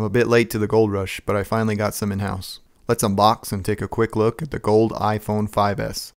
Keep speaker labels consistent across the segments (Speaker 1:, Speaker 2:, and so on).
Speaker 1: I'm a bit late to the gold rush, but I finally got some in-house. Let's unbox and take a quick look at the gold iPhone 5S.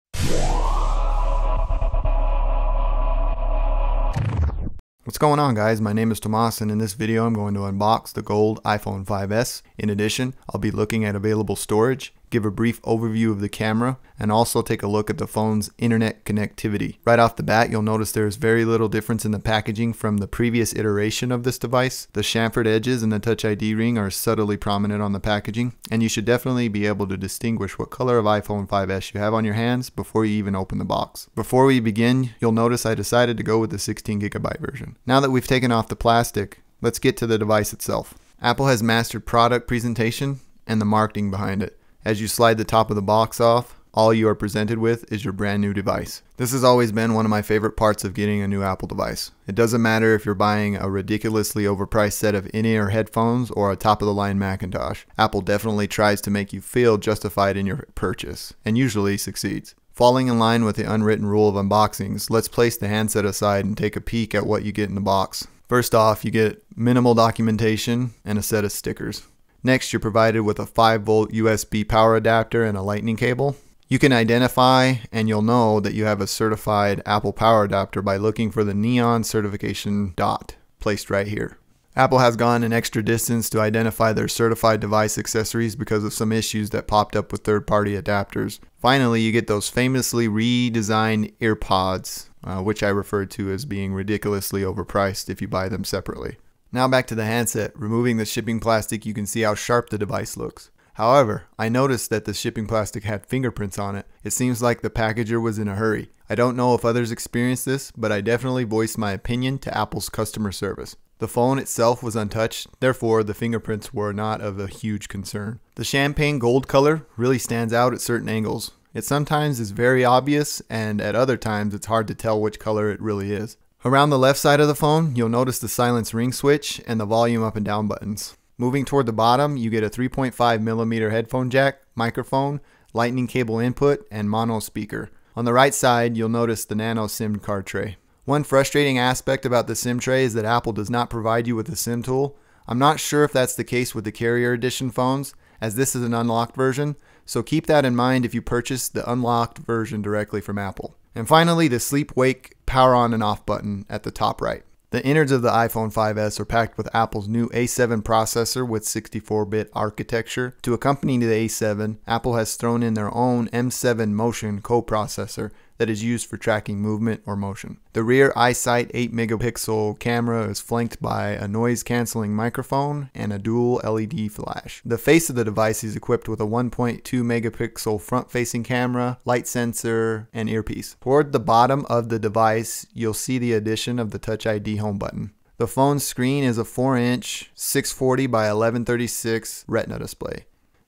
Speaker 1: What's going on guys, my name is Tomas and in this video I'm going to unbox the gold iPhone 5S. In addition, I'll be looking at available storage give a brief overview of the camera, and also take a look at the phone's internet connectivity. Right off the bat, you'll notice there's very little difference in the packaging from the previous iteration of this device. The chamfered edges and the Touch ID ring are subtly prominent on the packaging, and you should definitely be able to distinguish what color of iPhone 5S you have on your hands before you even open the box. Before we begin, you'll notice I decided to go with the 16GB version. Now that we've taken off the plastic, let's get to the device itself. Apple has mastered product presentation and the marketing behind it. As you slide the top of the box off, all you are presented with is your brand new device. This has always been one of my favorite parts of getting a new Apple device. It doesn't matter if you're buying a ridiculously overpriced set of in-ear headphones or a top-of-the-line Macintosh. Apple definitely tries to make you feel justified in your purchase, and usually succeeds. Falling in line with the unwritten rule of unboxings, let's place the handset aside and take a peek at what you get in the box. First off, you get minimal documentation and a set of stickers. Next, you're provided with a 5 volt USB power adapter and a lightning cable. You can identify and you'll know that you have a certified Apple power adapter by looking for the neon certification dot placed right here. Apple has gone an extra distance to identify their certified device accessories because of some issues that popped up with third party adapters. Finally, you get those famously redesigned EarPods, uh, which I refer to as being ridiculously overpriced if you buy them separately. Now back to the handset, removing the shipping plastic you can see how sharp the device looks. However, I noticed that the shipping plastic had fingerprints on it. It seems like the packager was in a hurry. I don't know if others experienced this, but I definitely voiced my opinion to Apple's customer service. The phone itself was untouched, therefore the fingerprints were not of a huge concern. The champagne gold color really stands out at certain angles. It sometimes is very obvious and at other times it's hard to tell which color it really is. Around the left side of the phone, you'll notice the silence ring switch and the volume up and down buttons. Moving toward the bottom, you get a 3.5 millimeter headphone jack, microphone, lightning cable input, and mono speaker. On the right side, you'll notice the nano SIM card tray. One frustrating aspect about the SIM tray is that Apple does not provide you with a SIM tool. I'm not sure if that's the case with the carrier edition phones, as this is an unlocked version, so keep that in mind if you purchase the unlocked version directly from Apple. And finally, the sleep wake power on and off button at the top right. The innards of the iPhone 5S are packed with Apple's new A7 processor with 64 bit architecture. To accompany the A7, Apple has thrown in their own M7 Motion co-processor that is used for tracking movement or motion. The rear EyeSight 8 megapixel camera is flanked by a noise canceling microphone and a dual LED flash. The face of the device is equipped with a 1.2 megapixel front facing camera, light sensor, and earpiece. Toward the bottom of the device, you'll see the addition of the Touch ID home button. The phone's screen is a 4 inch 640 by 1136 retina display.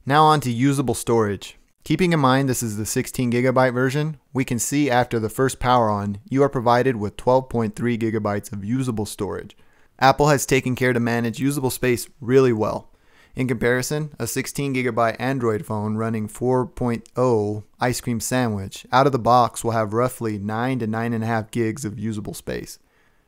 Speaker 1: Now on to usable storage. Keeping in mind this is the 16 gigabyte version, we can see after the first power on, you are provided with 12.3 gigabytes of usable storage. Apple has taken care to manage usable space really well. In comparison, a 16 gigabyte Android phone running 4.0 ice cream sandwich out of the box will have roughly 9 to 9.5 gigs of usable space.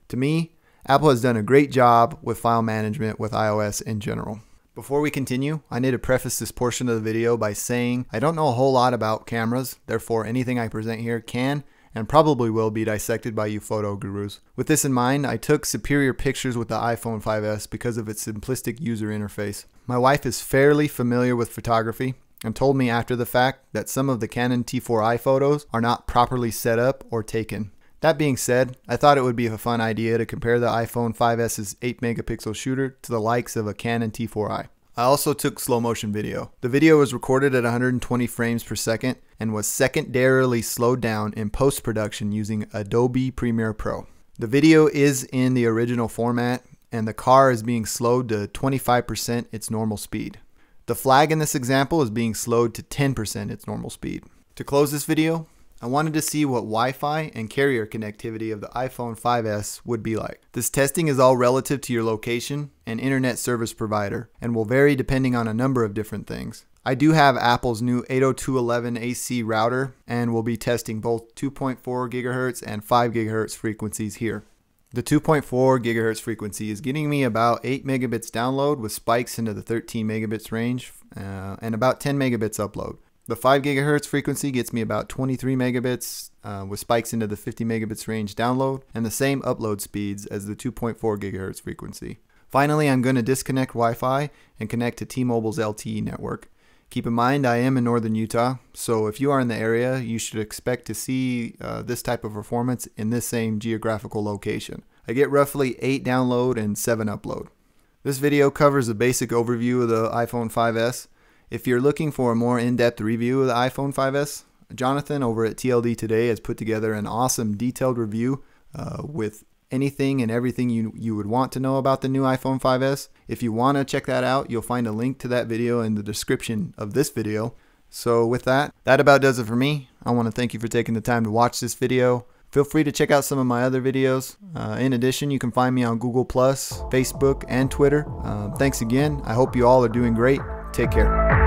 Speaker 1: To me, Apple has done a great job with file management with iOS in general. Before we continue, I need to preface this portion of the video by saying I don't know a whole lot about cameras, therefore anything I present here can and probably will be dissected by you photo gurus. With this in mind, I took superior pictures with the iPhone 5S because of its simplistic user interface. My wife is fairly familiar with photography and told me after the fact that some of the Canon T4i photos are not properly set up or taken. That being said, I thought it would be a fun idea to compare the iPhone 5s's 8 megapixel shooter to the likes of a Canon T4i. I also took slow motion video. The video was recorded at 120 frames per second and was secondarily slowed down in post production using Adobe Premiere Pro. The video is in the original format and the car is being slowed to 25% its normal speed. The flag in this example is being slowed to 10% its normal speed. To close this video, I wanted to see what Wi-Fi and carrier connectivity of the iPhone 5S would be like. This testing is all relative to your location and internet service provider and will vary depending on a number of different things. I do have Apple's new 802.11ac router and will be testing both 2.4 gigahertz and 5 gigahertz frequencies here. The 2.4 gigahertz frequency is getting me about 8 megabits download with spikes into the 13 megabits range uh, and about 10 megabits upload. The 5 gigahertz frequency gets me about 23 megabits uh, with spikes into the 50 megabits range download and the same upload speeds as the 2.4 gigahertz frequency. Finally, I'm going to disconnect Wi-Fi and connect to T-Mobile's LTE network. Keep in mind, I am in northern Utah, so if you are in the area, you should expect to see uh, this type of performance in this same geographical location. I get roughly 8 download and 7 upload. This video covers a basic overview of the iPhone 5S. If you're looking for a more in-depth review of the iPhone 5S, Jonathan over at TLD Today has put together an awesome detailed review uh, with anything and everything you, you would want to know about the new iPhone 5S. If you want to check that out, you'll find a link to that video in the description of this video. So with that, that about does it for me. I want to thank you for taking the time to watch this video. Feel free to check out some of my other videos. Uh, in addition, you can find me on Google+, Facebook, and Twitter. Uh, thanks again. I hope you all are doing great. Take care.